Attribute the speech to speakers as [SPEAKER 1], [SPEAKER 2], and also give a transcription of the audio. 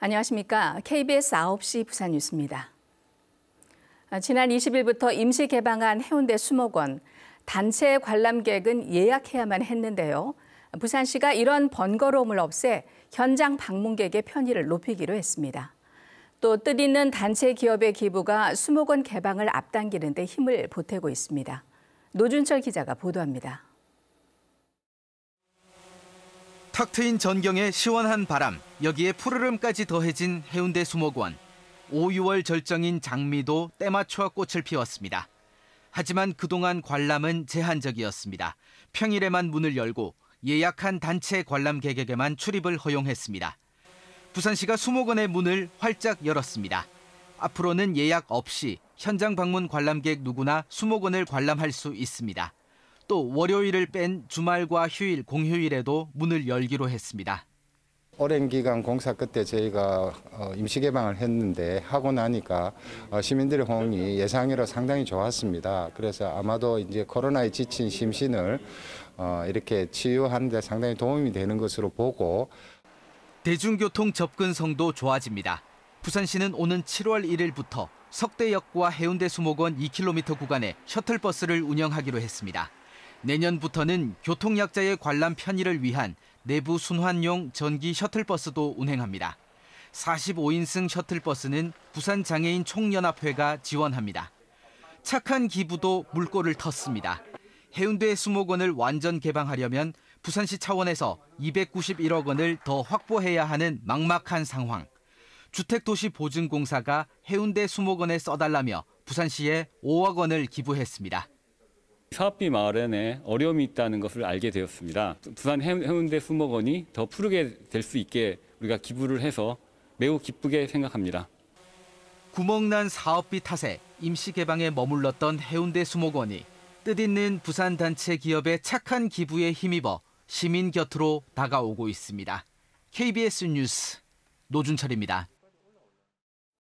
[SPEAKER 1] 안녕하십니까. KBS 9시 부산 뉴스입니다. 아, 지난 20일부터 임시 개방한 해운대 수목원. 단체 관람객은 예약해야만 했는데요. 부산시가 이런 번거로움을 없애 현장 방문객의 편의를 높이기로 했습니다. 또 뜻있는 단체 기업의 기부가 수목원 개방을 앞당기는 데 힘을 보태고 있습니다. 노준철 기자가 보도합니다.
[SPEAKER 2] 탁 트인 전경의 시원한 바람, 여기에 푸르름까지 더해진 해운대 수목원. 5, 6월 절정인 장미도 때마초와 꽃을 피웠습니다. 하지만 그동안 관람은 제한적이었습니다. 평일에만 문을 열고 예약한 단체 관람객에게만 출입을 허용했습니다. 부산시가 수목원의 문을 활짝 열었습니다. 앞으로는 예약 없이 현장 방문 관람객 누구나 수목원을 관람할 수 있습니다. 또 월요일을 뺀 주말과 휴일, 공휴일에도 문을 열기로 했습니다.
[SPEAKER 3] 오랜 기간 공사 끝에 저희가 어, 임시 개방을 했는데 하고 나니까 어, 시민들의 호응이 예상외로 상당히 좋았습니다. 그래서 아마도 이제 코로나에 지친 심신을 어, 이렇게 치유하는 데 상당히 도움이 되는 것으로 보고 대중교통
[SPEAKER 2] 접근성도 좋아집니다. 부산시는 오는 7월 1일부터 석대역과 해운대 수목원 2km 구간에 셔틀버스를 운영하기로 했습니다. 내년부터는 교통약자의 관람 편의를 위한 내부 순환용 전기 셔틀버스도 운행합니다. 45인승 셔틀버스는 부산장애인 총연합회가 지원합니다. 착한 기부도 물꼬를 텄습니다. 해운대 수목원을 완전 개방하려면 부산시 차원에서 291억 원을 더 확보해야 하는 막막한 상황. 주택도시보증공사가 해운대 수목원에 써달라며 부산시에 5억 원을 기부했습니다.
[SPEAKER 3] 사업비 마련에 어려움이 있다는 것을 알게 되었습니다. 부산 해운대 수목원이 더 푸르게 될 수 있게 우리가 기부를 해서 매우 기쁘게 생각합니다.
[SPEAKER 2] 구멍난 사업비 탓에 임시 개방에 머물렀던 해운대 수목원이 뜻있는 부산 단체 기업의 착한 기부에 힘입어 시민 곁으로 다가오고 있습니다. KBS 뉴스 노준철입니다.